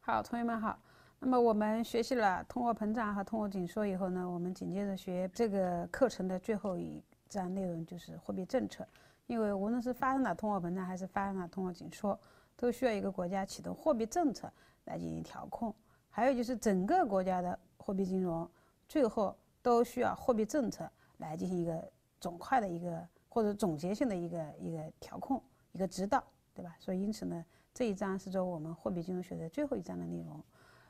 好，同学们好。那么我们学习了通货膨胀和通货紧缩以后呢，我们紧接着学这个课程的最后一章内容，就是货币政策。因为无论是发生了通货膨胀，还是发生了通货紧缩，都需要一个国家启动货币政策来进行调控。还有就是整个国家的货币金融，最后都需要货币政策来进行一个总块的一个或者总结性的一个一个调控一个指导，对吧？所以因此呢，这一章是作为我们货币金融学的最后一章的内容。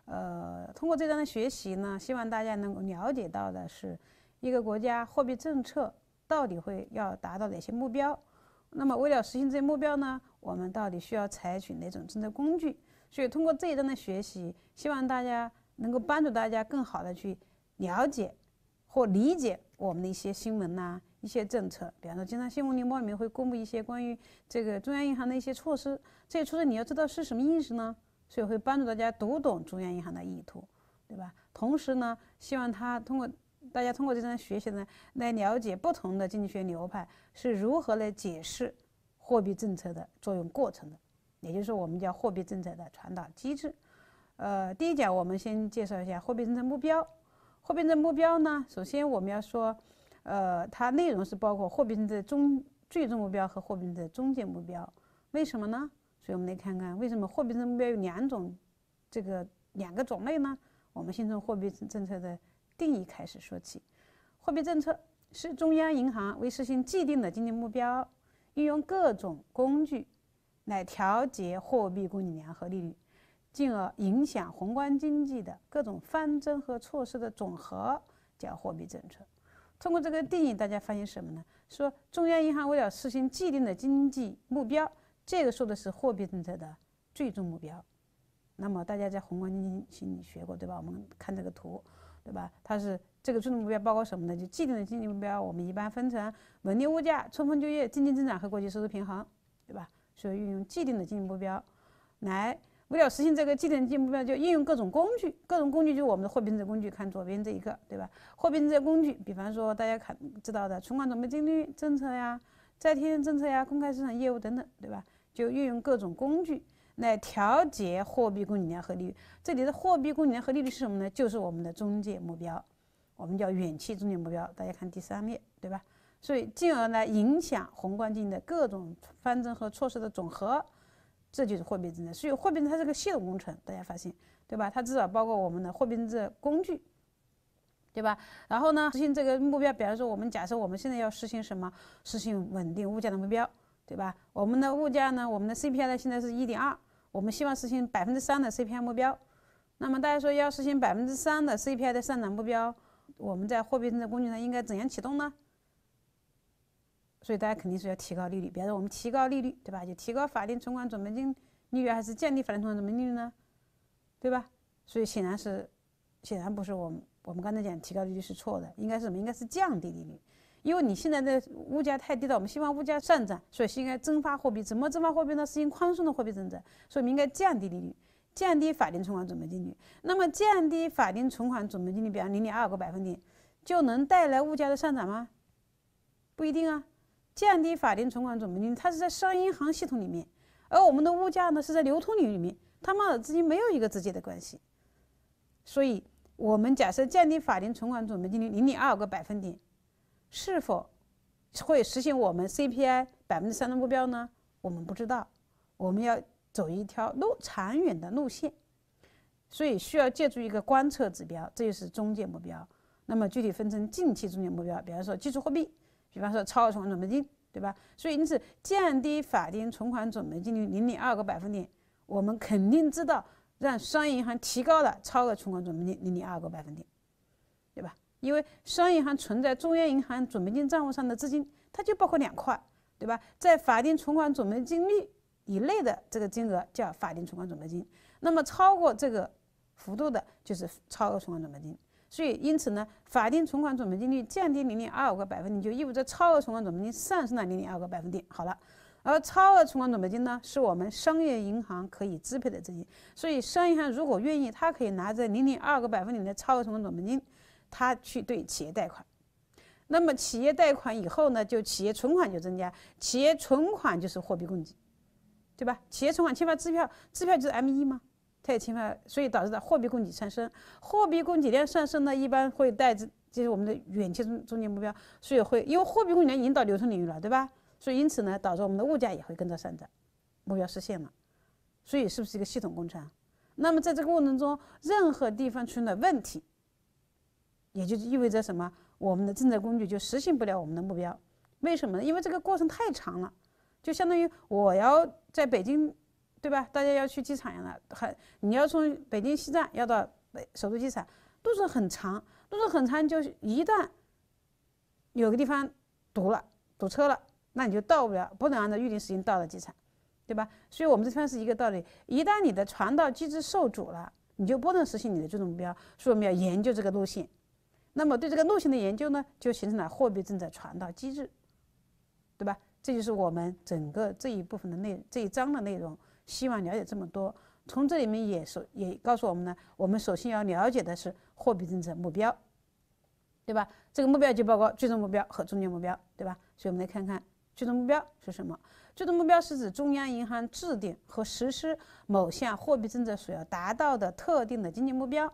呃，通过这章的学习呢，希望大家能够了解到的是，一个国家货币政策到底会要达到哪些目标。那么，为了实现这些目标呢，我们到底需要采取哪种政策工具？所以，通过这一章的学习，希望大家能够帮助大家更好的去了解或理解我们的一些新闻呐，一些政策。比方说，经常新闻联播里面会公布一些关于这个中央银行的一些措施，这些措施你要知道是什么意思呢？所以，会帮助大家读懂中央银行的意图，对吧？同时呢，希望他通过。大家通过这段学习呢，来了解不同的经济学流派是如何来解释货币政策的作用过程的，也就是我们叫货币政策的传导机制。呃，第一讲我们先介绍一下货币政策目标。货币政策目标呢，首先我们要说，呃，它内容是包括货币政策终最终目标和货币政策中介目标。为什么呢？所以我们来看看为什么货币政策目标有两种，这个两个种类呢？我们先从货币政策的。定义开始说起，货币政策是中央银行为实行既定的经济目标，运用各种工具来调节货币供应量和利率，进而影响宏观经济的各种方针和措施的总和，叫货币政策。通过这个定义，大家发现什么呢？说中央银行为了实行既定的经济目标，这个说的是货币政策的最终目标。那么大家在宏观经济学里学过，对吧？我们看这个图。对吧？它是这个制度目标包括什么呢？就既定的经济目标，我们一般分成稳定物价、充分就业、经济增长和国际收支平衡，对吧？所以运用既定的经济目标，来为了实现这个既定的经济目标，就应用各种工具。各种工具就是我们的货币政策工具，看左边这一个，对吧？货币政策工具，比方说大家看知道的存款准备金率政策呀、再贴政策呀、公开市场业务等等，对吧？就运用各种工具。来调节货币供应量和利率，这里的货币供应量和利率是什么呢？就是我们的中介目标，我们叫远期中介目标。大家看第三列，对吧？所以进而来影响宏观经济的各种方针和措施的总和，这就是货币政策。所以货币政策它是个系统工程，大家发现，对吧？它至少包括我们的货币政策工具，对吧？然后呢，实行这个目标，比如说我们假设我们现在要实行什么？实行稳定物价的目标，对吧？我们的物价呢，我们的 CPI 呢，现在是一点二。我们希望实现百分之三的 CPI 目标，那么大家说要实现百分之三的 CPI 的上涨目标，我们在货币政策工具上应该怎样启动呢？所以大家肯定是要提高利率，比如说我们提高利率，对吧？就提高法定存款准备金利率还是降低法定存款准备利率呢？对吧？所以显然是显然不是我们我们刚才讲提高利率是错的，应该是什么？应该是降低利率。因为你现在的物价太低了，我们希望物价上涨，所以是应该增发货币。怎么增发货币呢？实行宽松的货币政策，所以我们应该降低利率，降低法定存款准备金率。那么，降低法定存款准备金率，比方零点二个百分点，就能带来物价的上涨吗？不一定啊。降低法定存款准备金，率，它是在商业银行系统里面，而我们的物价呢是在流通领域里面，它们之间没有一个直接的关系。所以，我们假设降低法定存款准备金率零点二个百分点。是否会实现我们 CPI 百分之三的目标呢？我们不知道。我们要走一条路，长远的路线，所以需要借助一个观测指标，这就是中介目标。那么具体分成近期中介目标，比方说基础货币，比方说超额存款准备金，对吧？所以因此降低法定存款准备金率零点二个百分点，我们肯定知道让商业银行提高了超额存款准备金零点二个百分点，对吧？因为商业银行存在中央银行准备金账户上的资金，它就包括两块，对吧？在法定存款准备金率以内的这个金额叫法定存款准备金，那么超过这个幅度的就是超额存款准备金。所以，因此呢，法定存款准备金率降低零点二五个百分点，就意味着超额存款准备金上升了零点二个百分点。好了，而超额存款准备金呢，是我们商业银行可以支配的资金。所以，商业银行如果愿意，它可以拿着零点二个百分点的超额存款准备金。他去对企业贷款，那么企业贷款以后呢，就企业存款就增加，企业存款就是货币供给，对吧？企业存款签发支票，支票就是 M 一嘛，他也签发，所以导致的货币供给上升，货币供给量上升呢，一般会带着就是我们的远期中中间目标，所以会因为货币供给量引导流通领域了，对吧？所以因此呢，导致我们的物价也会跟着上涨，目标实现了，所以是不是一个系统工程？那么在这个过程中，任何地方出现的问题。也就意味着什么？我们的政策工具就实现不了我们的目标，为什么呢？因为这个过程太长了，就相当于我要在北京，对吧？大家要去机场了，很你要从北京西站要到北首都机场，路程很长，路程很长，就一旦有个地方堵了、堵车了，那你就到不了，不能按照预定时间到了机场，对吧？所以，我们这方是一个道理，一旦你的传导机制受阻了，你就不能实现你的这种目标，所以我们要研究这个路线。那么对这个路径的研究呢，就形成了货币政策传导机制，对吧？这就是我们整个这一部分的内这一章的内容。希望了解这么多。从这里面也说也告诉我们呢，我们首先要了解的是货币政策目标，对吧？这个目标就包括最终目标和中间目标，对吧？所以我们来看看最终目标是什么？最终目标是指中央银行制定和实施某项货币政策所要达到的特定的经济目标。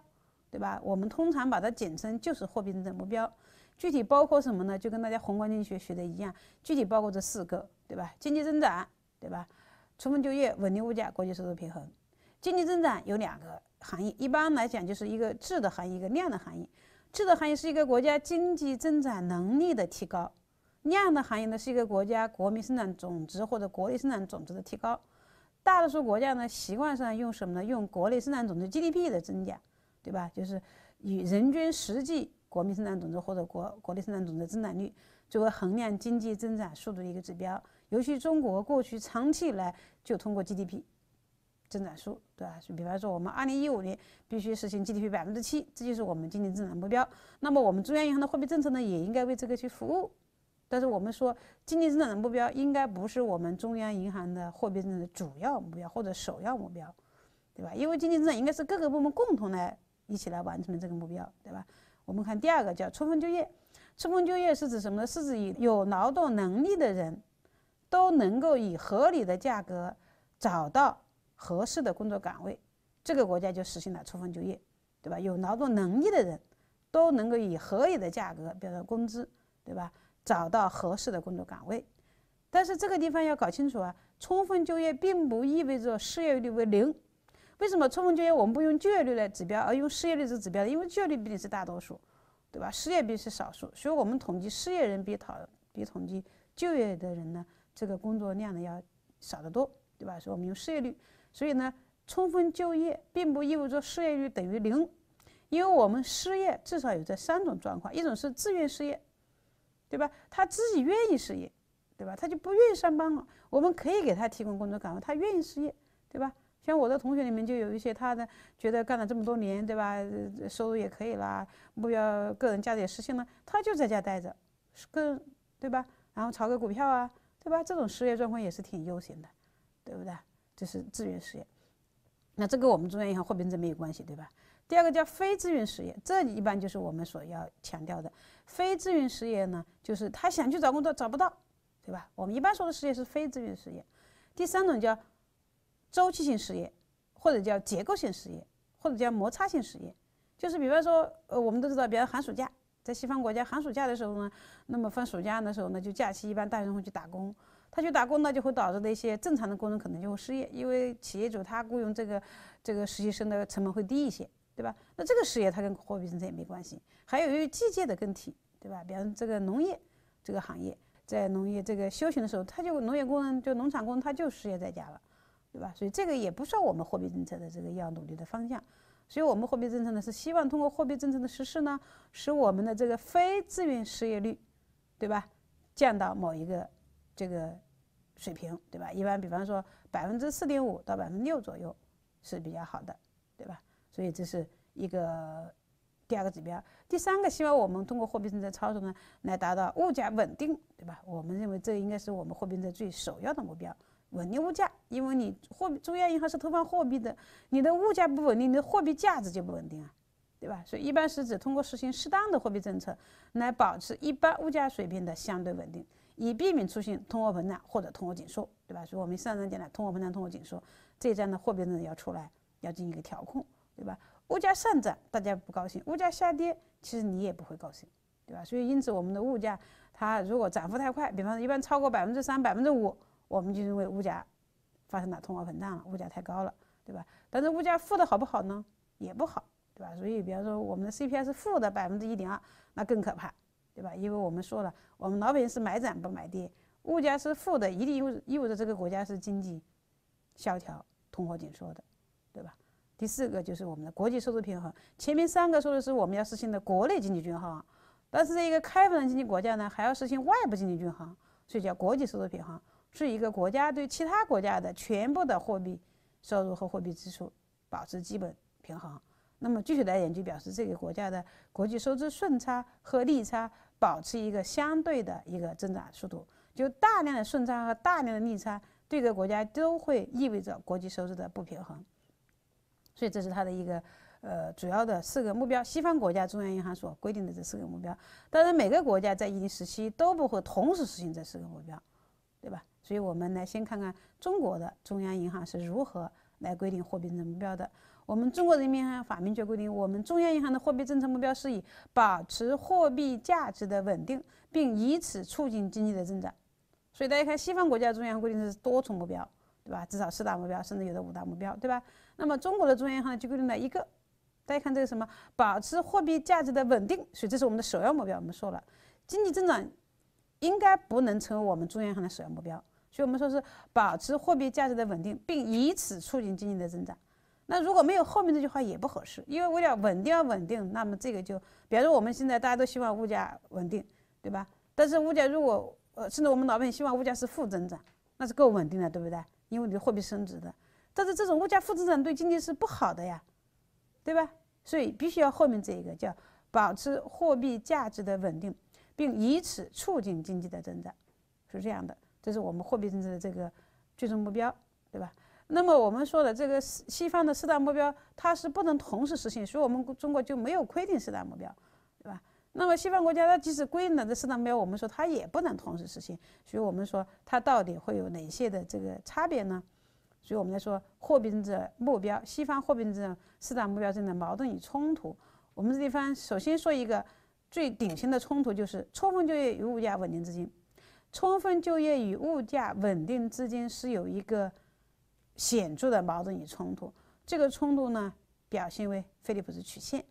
对吧？我们通常把它简称就是货币政策目标，具体包括什么呢？就跟大家宏观经济学学的一样，具体包括这四个，对吧？经济增长，对吧？充分就业，稳定物价，国际收支平衡。经济增长有两个含义，一般来讲就是一个质的含义，一个量的含义。质的含义是一个国家经济增长能力的提高，量的含义呢是一个国家国民生产总值或者国内生产总值的提高。大多数国家呢习惯上用什么呢？用国内生产总值 GDP 的增加。对吧？就是以人均实际国民生产总值或者国国内生产总值增长率作为衡量经济增长速度的一个指标。尤其中国过去长期来就通过 GDP 增长数，对吧？就比方说我们二零一五年必须实现 GDP 百分之七，这就是我们经济增长目标。那么我们中央银行的货币政策呢，也应该为这个去服务。但是我们说经济增长的目标应该不是我们中央银行的货币政策的主要目标或者首要目标，对吧？因为经济增长应该是各个部门共同来。一起来完成这个目标，对吧？我们看第二个叫充分就业。充分就业是指什么呢？是指以有劳动能力的人都能够以合理的价格找到合适的工作岗位，这个国家就实行了充分就业，对吧？有劳动能力的人都能够以合理的价格，比如工资，对吧？找到合适的工作岗位。但是这个地方要搞清楚啊，充分就业并不意味着失业率为零。为什么充分就业我们不用就业率来指标，而用失业率做指标因为就业率毕竟是大多数，对吧？失业率是少数，所以我们统计失业人比讨比统计就业的人呢，这个工作量呢要少得多，对吧？所以我们用失业率。所以呢，充分就业并不意味着失业率等于零，因为我们失业至少有这三种状况：一种是自愿失业，对吧？他自己愿意失业，对吧？他就不愿意上班了，我们可以给他提供工作岗位，他愿意失业，对吧？像我的同学里面就有一些，他的觉得干了这么多年，对吧？收入也可以啦，目标个人价值也实现了，他就在家待着，跟对吧？然后炒个股票啊，对吧？这种失业状况也是挺悠闲的，对不对？这是自愿失业。那这跟我们中央银行货币政策没有关系，对吧？第二个叫非自愿失业，这一般就是我们所要强调的。非自愿失业呢，就是他想去找工作找不到，对吧？我们一般说的失业是非自愿失业。第三种叫。周期性失业，或者叫结构性失业，或者叫摩擦性失业，就是比方说，呃，我们都知道，比方寒暑假，在西方国家，寒暑假的时候呢，那么放暑假的时候呢，就假期一般大学生会去打工。他去打工呢，就会导致的一些正常的工人可能就会失业，因为企业主他雇佣这个这个实习生的成本会低一些，对吧？那这个失业它跟货币政策也没关系。还有由于季节的更替，对吧？比方这个农业这个行业，在农业这个休行的时候，他就农业工人就农场工人他就失业在家了。对吧？所以这个也不算我们货币政策的这个要努力的方向，所以我们货币政策呢是希望通过货币政策的实施呢，使我们的这个非自愿失业率，对吧，降到某一个这个水平，对吧？一般比方说百分之四点五到百分之六左右是比较好的，对吧？所以这是一个第二个指标，第三个希望我们通过货币政策操作呢来达到物价稳定，对吧？我们认为这应该是我们货币政策最首要的目标。稳定物价，因为你货币中央银行是投放货币的，你的物价不稳定，你的货币价值就不稳定啊，对吧？所以一般是指通过实行适当的货币政策，来保持一般物价水平的相对稳定，以避免出现通货膨胀或者通货紧缩，对吧？所以，我们上章阶段通货膨胀、通货紧缩这一章的货币政策要出来，要进行一个调控，对吧？物价上涨，大家不高兴；物价下跌，其实你也不会高兴，对吧？所以，因此我们的物价它如果涨幅太快，比方说一般超过百分之三、百分之五。我们就认为物价发生了通货膨胀了，物价太高了，对吧？但是物价负的好不好呢？也不好，对吧？所以，比方说我们的 CPI 是负的百分之一点二，那更可怕，对吧？因为我们说了，我们老百姓是买涨不买跌，物价是负的，一定意意味着这个国家是经济萧条、通货紧缩的，对吧？第四个就是我们的国际收支平衡。前面三个说的是我们要实行的国内经济均衡，但是一个开放的经济国家呢，还要实行外部经济均衡，所以叫国际收支平衡。是一个国家对其他国家的全部的货币收入和货币支出保持基本平衡，那么具体来讲，就表示这个国家的国际收支顺差和逆差保持一个相对的一个增长速度。就大量的顺差和大量的逆差，对个国家都会意味着国际收支的不平衡。所以这是它的一个呃主要的四个目标，西方国家中央银行所规定的这四个目标。当然，每个国家在一定时期都不会同时实行这四个目标，对吧？所以，我们来先看看中国的中央银行是如何来规定货币政策目标的。我们中国人民银行法明确规定，我们中央银行的货币政策目标是以保持货币价值的稳定，并以此促进经济的增长。所以，大家看西方国家中央规定是多重目标，对吧？至少四大目标，甚至有的五大目标，对吧？那么，中国的中央银行就规定了一个。大家看这个什么，保持货币价值的稳定，所以这是我们的首要目标。我们说了，经济增长应该不能成为我们中央银行的首要目标。所以我们说是保持货币价值的稳定，并以此促进经济的增长。那如果没有后面这句话也不合适，因为为了稳定而稳定，那么这个就，比如我们现在大家都希望物价稳定，对吧？但是物价如果，呃，甚至我们老百姓希望物价是负增长，那是够稳定的，对不对？因为你的货币升值的。但是这种物价负增长对经济是不好的呀，对吧？所以必须要后面这一个叫保持货币价值的稳定，并以此促进经济的增长，是这样的。这是我们货币政策的这个最终目标，对吧？那么我们说的这个西西方的四大目标，它是不能同时实现，所以我们中国就没有规定四大目标，对吧？那么西方国家它即使规定了这四大目标，我们说它也不能同时实现，所以我们说它到底会有哪些的这个差别呢？所以我们来说货币政策目标，西方货币政策四大目标之间的矛盾与冲突，我们这地方首先说一个最典型的冲突就是充分就业与物价稳定之间。充分就业与物价稳定之间是有一个显著的矛盾与冲突，这个冲突呢表现为菲利普斯曲线，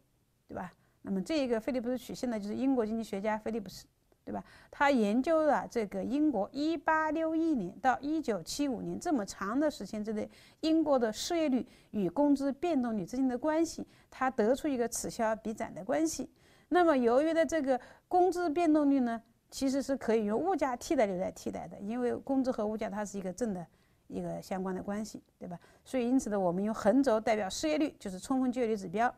对吧？那么这一个菲利普斯曲线呢，就是英国经济学家菲利普斯，对吧？他研究了这个英国一八六一年到一九七五年这么长的时间之内，英国的失业率与工资变动率之间的关系，他得出一个此消彼长的关系。那么由于的这个工资变动率呢？其实是可以用物价替代率来替代的，因为工资和物价它是一个正的一个相关的关系，对吧？所以因此呢，我们用横轴代表失业率，就是充分就业率指标，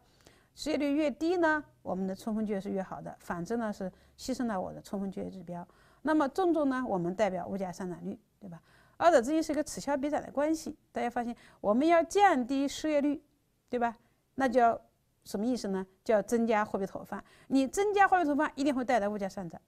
失业率越低呢，我们的充分就业是越好的，反之呢是牺牲了我的充分就业指标。那么纵轴呢，我们代表物价上涨率，对吧？二者之间是一个此消彼长的关系。大家发现，我们要降低失业率，对吧？那就要什么意思呢？就要增加货币投放。你增加货币投放，一定会带来物价上涨。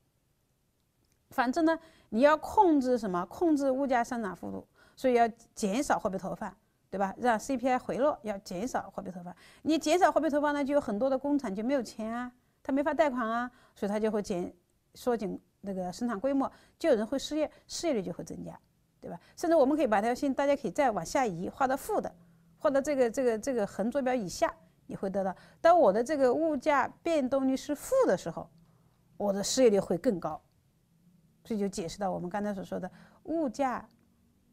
反正呢，你要控制什么？控制物价上涨幅度，所以要减少货币投放，对吧？让 CPI 回落，要减少货币投放。你减少货币投放呢，就有很多的工厂就没有钱啊，他没法贷款啊，所以他就会减缩紧那个生产规模，就有人会失业，失业率就会增加，对吧？甚至我们可以把这条线，大家可以再往下移，画到负的，画到这个这个这个横坐标以下，你会得到：当我的这个物价变动率是负的时候，我的失业率会更高。所以就解释到我们刚才所说的物价，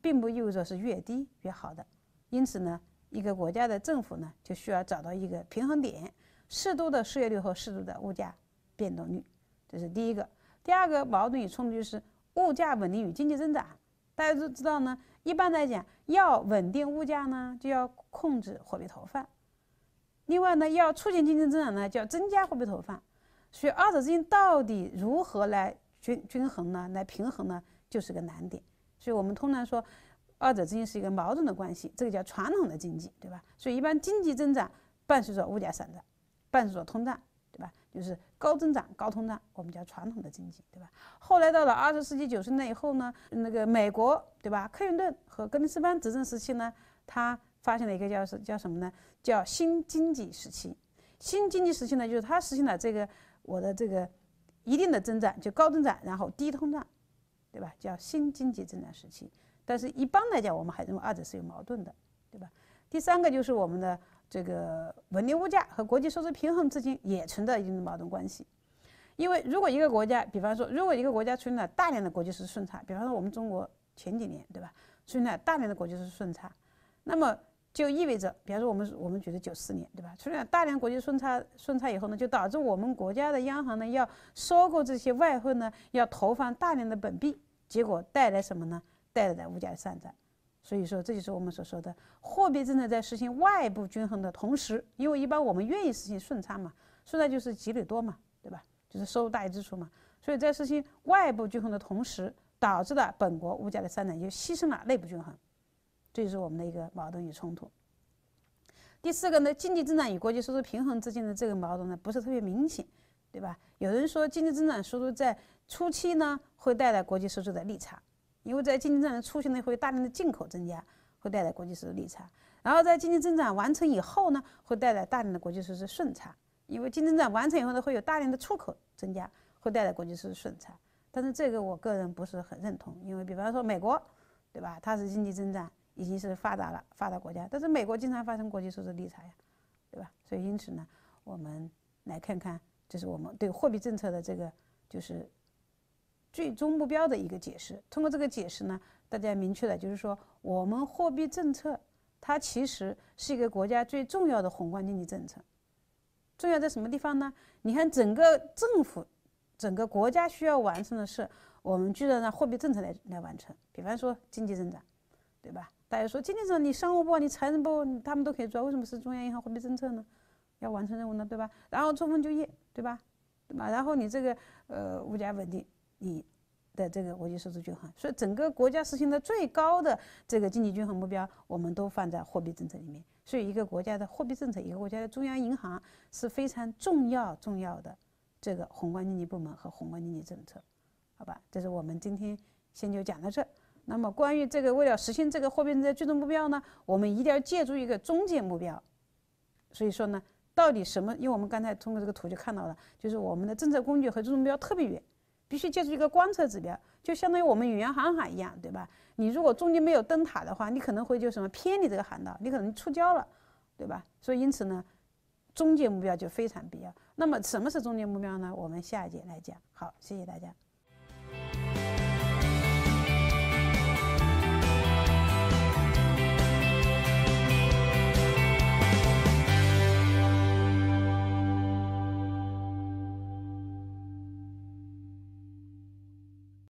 并不意味着是越低越好的。因此呢，一个国家的政府呢就需要找到一个平衡点，适度的失业率和适度的物价变动率，这是第一个。第二个矛盾与冲突就是物价稳定与经济增长。大家都知道呢，一般来讲，要稳定物价呢，就要控制货币投放；另外呢，要促进经济增长呢，就要增加货币投放。所以二者之间到底如何来？均均衡呢，来平衡呢，就是个难点，所以我们通常说，二者之间是一个矛盾的关系，这个叫传统的经济，对吧？所以一般经济增长伴随着物价上涨，伴随着通胀，对吧？就是高增长高通胀，我们叫传统的经济，对吧？后来到了二十世纪九十年代以后呢，那个美国，对吧？克林顿和格林斯潘执政时期呢，他发现了一个叫是叫什么呢？叫新经济时期。新经济时期呢，就是他实行了这个我的这个。一定的增长，就高增长，然后低通胀，对吧？叫新经济增长时期。但是，一般来讲，我们还认为二者是有矛盾的，对吧？第三个就是我们的这个稳定物价和国际收支平衡之间也存在一定的矛盾关系。因为，如果一个国家，比方说，如果一个国家出现了大量的国际收支顺差，比方说我们中国前几年，对吧？出现了大量的国际收支顺差，那么。就意味着，比方说我们我们举的九四年，对吧？出现大量国际顺差顺差以后呢，就导致我们国家的央行呢要收购这些外汇呢，要投放大量的本币，结果带来什么呢？带来物价的上涨。所以说这就是我们所说的货币政策在实行外部均衡的同时，因为一般我们愿意实行顺差嘛，顺差就是积累多嘛，对吧？就是收入大于支出嘛。所以在实行外部均衡的同时，导致了本国物价的上涨，也牺牲了内部均衡。这就是我们的一个矛盾与冲突。第四个呢，经济增长与国际收支平衡之间的这个矛盾呢，不是特别明显，对吧？有人说，经济增长速度在初期呢，会带来国际收支的逆差，因为在经济增长初期呢，会有大量的进口增加，会带来国际收支逆差；然后在经济增长完成以后呢，会带来大量的国际收支顺差，因为经济增长完成以后呢，会有大量的出口增加，会带来国际收支顺差。但是这个我个人不是很认同，因为比方说美国，对吧？它是经济增长。已经是发达了，发达国家，但是美国经常发生国际收支逆差呀，对吧？所以因此呢，我们来看看，这是我们对货币政策的这个就是最终目标的一个解释。通过这个解释呢，大家明确了，就是说我们货币政策它其实是一个国家最重要的宏观经济政策，重要在什么地方呢？你看整个政府，整个国家需要完成的事，我们居然让货币政策来来完成，比方说经济增长，对吧？大家说，经济上你商务部、你财政部他们都可以做，为什么是中央银行货币政策呢？要完成任务呢，对吧？然后充分就业，对吧？对吧？然后你这个呃物价稳定，你的这个国际收支均衡，所以整个国家实行的最高的这个经济均衡目标，我们都放在货币政策里面。所以一个国家的货币政策，一个国家的中央银行是非常重要重要的这个宏观经济部门和宏观经济政策，好吧？这是我们今天先就讲到这。那么，关于这个，为了实现这个货币政策最终目标呢，我们一定要借助一个中介目标。所以说呢，到底什么？因为我们刚才通过这个图就看到了，就是我们的政策工具和最终目标特别远，必须借助一个观测指标，就相当于我们远洋航海一样，对吧？你如果中间没有灯塔的话，你可能会就什么偏离这个航道，你可能出礁了，对吧？所以因此呢，中介目标就非常必要。那么什么是中介目标呢？我们下一节来讲。好，谢谢大家。